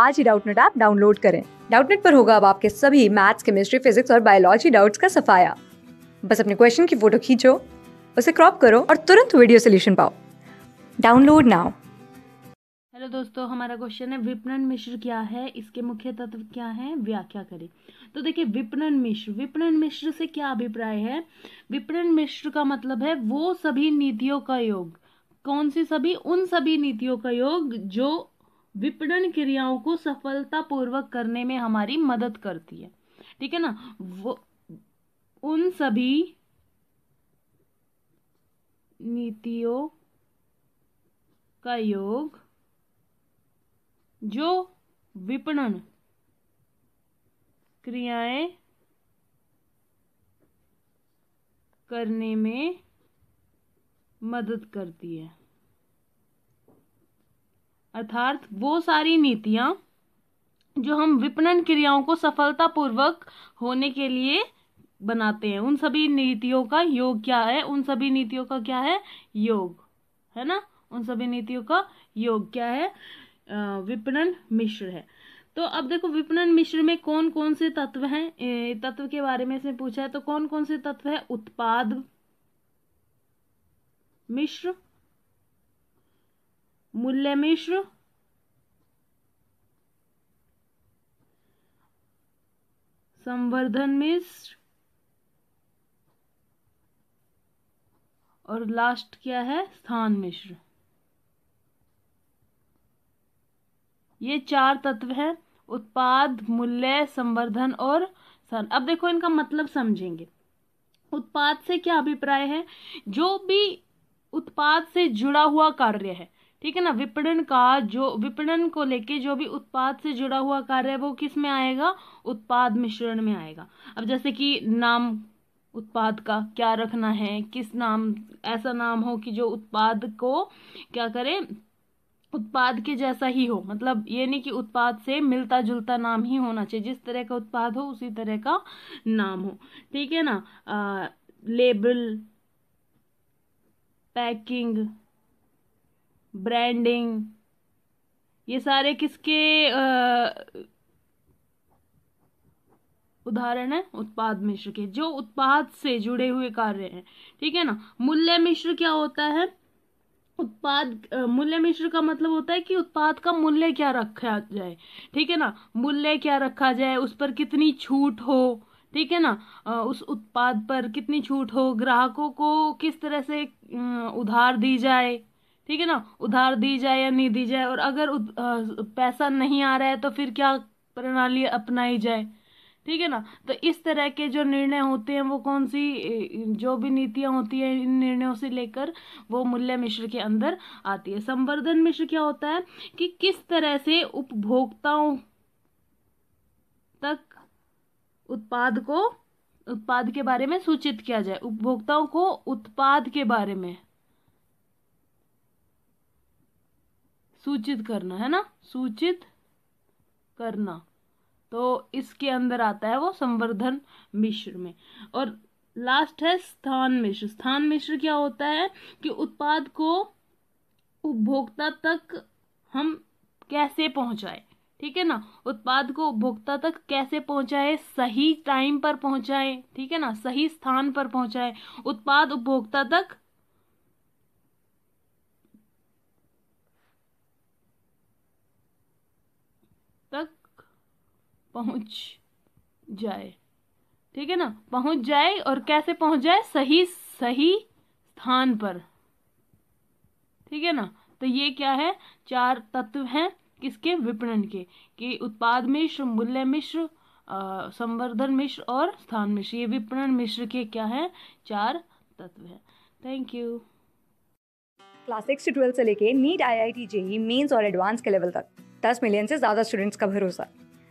आज ही Doubtnut app download करें डाउटनेट पर होगा अब आपके सभी मैथ्स केमिस्ट्री फिजिक्स और बायोलॉजी डाउट्स का सफाया बस अपने क्वेश्चन की फोटो खींचो उसे क्रॉप करो और तुरंत वीडियो सोल्यूशन पाओ डाउनलोड नाउ हेलो दोस्तों हमारा क्वेश्चन है विपणन मिश्र क्या है इसके मुख्य तत्व क्या हैं व्याख्या करें तो देखिए विपणन मिश्र विपणन मिश्र से क्या अभिप्राय है विपणन मिश्र का मतलब है वो सभी नीतियों का योग कौन सी सभी उन सभी नीतियों का योग जो विपणन क्रियाओं को सफलतापूर्वक करने में हमारी मदद करती है ठीक है ना वो उन सभी नीतियों का योग जो विपणन क्रियाएं करने में मदद करती है अर्थात वो सारी नीतियाँ जो हम विपणन क्रियाओं को सफलतापूर्वक होने के लिए बनाते हैं उन सभी नीतियों का योग क्या है उन सभी नीतियों का क्या है योग है ना उन सभी नीतियों का योग क्या है विपणन मिश्र है तो अब देखो विपणन मिश्र में कौन कौन से तत्व हैं तत्व के बारे में इसमें पूछा है तो कौन कौन से तत्व है उत्पाद मिश्र मूल्य मिश्र संवर्धन मिश्र और लास्ट क्या है स्थान मिश्र ये चार तत्व हैं उत्पाद मूल्य संवर्धन और सन अब देखो इनका मतलब समझेंगे उत्पाद से क्या अभिप्राय है जो भी उत्पाद से जुड़ा हुआ कार्य है ठीक है ना विपणन का जो विपणन को लेके जो भी उत्पाद से जुड़ा हुआ कार्य है वो किस में आएगा उत्पाद मिश्रण में आएगा अब जैसे कि नाम उत्पाद का क्या रखना है किस नाम ऐसा नाम हो कि जो उत्पाद को क्या करे उत्पाद के जैसा ही हो मतलब ये नहीं कि उत्पाद से मिलता जुलता नाम ही होना चाहिए जिस तरह का उत्पाद हो उसी तरह का नाम हो ठीक है ना आ, लेबल पैकिंग ब्रांडिंग ये सारे किसके उदाहरण है उत्पाद मिश्र के जो उत्पाद से जुड़े हुए कार्य हैं ठीक है ना मूल्य मिश्र क्या होता है उत्पाद मूल्य मिश्र का मतलब होता है कि उत्पाद का मूल्य क्या रखा जाए ठीक है ना मूल्य क्या रखा जाए उस पर कितनी छूट हो ठीक है ना उस उत्पाद पर कितनी छूट हो ग्राहकों को किस तरह से उधार दी जाए ठीक है ना उधार दी जाए या नहीं दी जाए और अगर पैसा नहीं आ रहा है तो फिर क्या प्रणाली अपनाई जाए ठीक है ना तो इस तरह के जो निर्णय होते हैं वो कौन सी जो भी नीतियाँ होती हैं इन निर्णयों से लेकर वो मूल्य मिश्र के अंदर आती है संवर्धन मिश्र क्या होता है कि किस तरह से उपभोक्ताओं तक उत्पाद को उत्पाद के बारे में सूचित किया जाए उपभोक्ताओं को उत्पाद के बारे में सूचित करना है ना सूचित करना तो इसके अंदर आता है वो संवर्धन मिश्र में और लास्ट है स्थान मिश्र स्थान मिश्र क्या होता है कि उत्पाद को उपभोक्ता तक हम कैसे पहुंचाए ठीक है ना उत्पाद को उपभोक्ता तक कैसे पहुंचाए सही टाइम पर पहुंचाए ठीक है ना सही स्थान पर पहुंचाए उत्पाद उपभोक्ता तक पहुंच जाए ठीक है ना पहुंच जाए और कैसे पहुंच जाए सही सही स्थान पर ठीक है ना तो ये क्या है चार तत्व हैं किसके विपणन के कि उत्पाद मिश्र मूल्य मिश्र संवर्धन मिश्र और स्थान मिश्र ये विपणन मिश्र के क्या हैं चार तत्व हैं थैंक यू क्लास सिक्स से ट्वेल्थ से लेके NEET I I T JEE mains और एडवांस के लेवल तक दस मिलियन से ज़्यादा स्टूडेंट्स का भरोसा